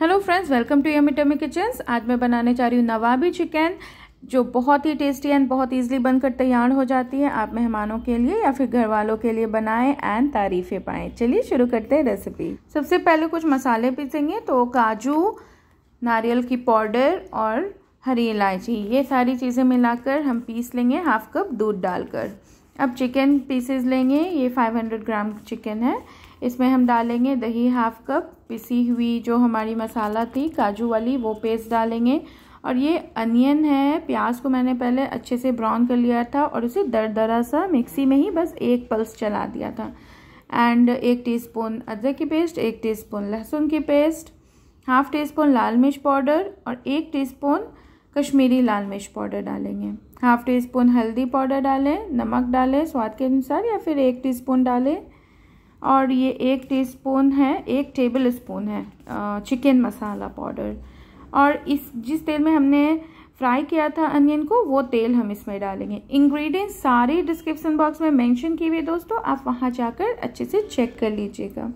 hello friends welcome to yummy tummy kitchens आज मैं बनाने जा रही हूँ नवाबी चिकन जो बहुत ही टेस्टी एंड बहुत ईजिली बनकर तैयार हो जाती है आप मेहमानों के लिए या फिर घर वालों के लिए बनाएं एंड तारीफें पाएं चलिए शुरू करते हैं रेसिपी सबसे पहले कुछ मसाले पीसेंगे तो काजू नारियल की पाउडर और हरी इलायची ये सारी चीज़ें मिलाकर हम पीस लेंगे हाफ कप दूध डालकर अब चिकन पीसेस लेंगे ये 500 ग्राम चिकन है इसमें हम डालेंगे दही हाफ कप पिसी हुई जो हमारी मसाला थी काजू वाली वो पेस्ट डालेंगे और ये अनियन है प्याज को मैंने पहले अच्छे से ब्राउन कर लिया था और उसे दर दरा सा मिक्सी में ही बस एक पल्स चला दिया था एंड एक टीस्पून अदरक की पेस्ट एक टीस्पून लहसुन की पेस्ट हाफ टी स्पून लाल मिर्च पाउडर और एक टीस्पून कश्मीरी लाल मिर्च पाउडर डालेंगे हाफ टी स्पून हल्दी पाउडर डालें नमक डालें स्वाद के अनुसार या फिर एक स्पून डालें और ये एक टीस्पून है एक टेबल स्पून है चिकन मसाला पाउडर और इस जिस तेल में हमने फ्राई किया था अनियन को वो तेल हम इसमें डालेंगे इंग्रेडिएंट्स सारे डिस्क्रिप्शन बॉक्स में मेंशन की हुई दोस्तों आप वहाँ जाकर अच्छे से चेक कर लीजिएगा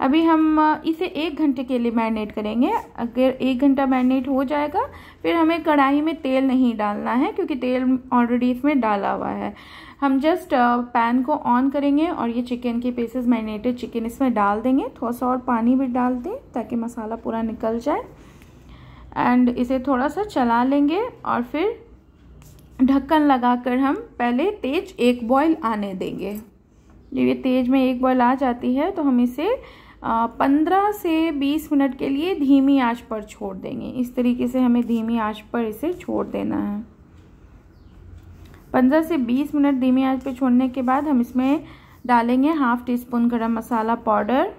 अभी हम इसे एक घंटे के लिए मैरिनेट करेंगे अगर एक घंटा मैरिनेट हो जाएगा फिर हमें कढ़ाई में तेल नहीं डालना है क्योंकि तेल ऑलरेडी इसमें डाला हुआ है हम जस्ट पैन को ऑन करेंगे और ये चिकन के पीसेस मैरिनेटेड चिकन इसमें डाल देंगे थोड़ा सा और पानी भी डाल दें ताकि मसाला पूरा निकल जाए एंड इसे थोड़ा सा चला लेंगे और फिर ढक्कन लगाकर हम पहले तेज एक बॉईल आने देंगे जब ये तेज में एक बॉईल आ जाती है तो हम इसे पंद्रह से बीस मिनट के लिए धीमी आंच पर छोड़ देंगे इस तरीके से हमें धीमी आंच पर इसे छोड़ देना है पंद्रह से बीस मिनट धीमी आंच पर छोड़ने के बाद हम इसमें डालेंगे हाफ टी स्पून गर्म मसाला पाउडर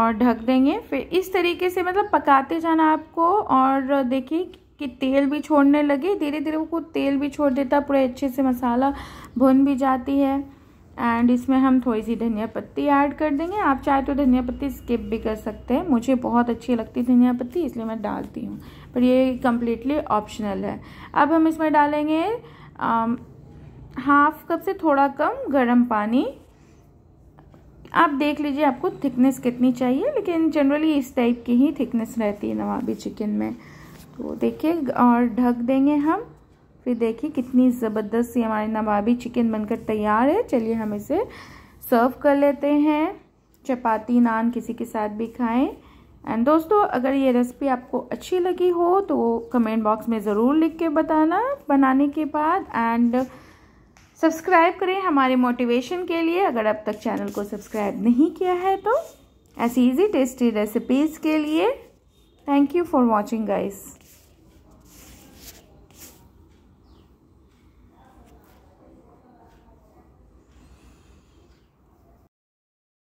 और ढक देंगे फिर इस तरीके से मतलब पकाते जाना आपको और देखिए कि तेल भी छोड़ने लगे धीरे धीरे वो तेल भी छोड़ देता पूरे अच्छे से मसाला भुन भी जाती है एंड इसमें हम थोड़ी सी धनिया पत्ती ऐड कर देंगे आप चाहे तो धनिया पत्ती स्किप भी कर सकते हैं मुझे बहुत अच्छी लगती है धनिया पत्ती इसलिए मैं डालती हूँ पर ये कम्प्लीटली ऑप्शनल है अब हम इसमें डालेंगे हाफ um, कप से थोड़ा कम गर्म पानी आप देख लीजिए आपको थिकनेस कितनी चाहिए लेकिन जनरली इस टाइप की ही थिकनेस रहती है नवाबी चिकन में तो देखिए और ढक देंगे हम फिर देखिए कितनी ज़बरदस्त सी हमारी नवाबी चिकन बनकर तैयार है चलिए हम इसे सर्व कर लेते हैं चपाती नान किसी के साथ भी खाएं एंड दोस्तों अगर ये रेसिपी आपको अच्छी लगी हो तो कमेंट बॉक्स में ज़रूर लिख के बताना बनाने के बाद एंड सब्सक्राइब करें हमारे मोटिवेशन के लिए अगर अब तक चैनल को सब्सक्राइब नहीं किया है तो ऐसी इजी टेस्टी रेसिपीज़ के लिए thank you for watching guys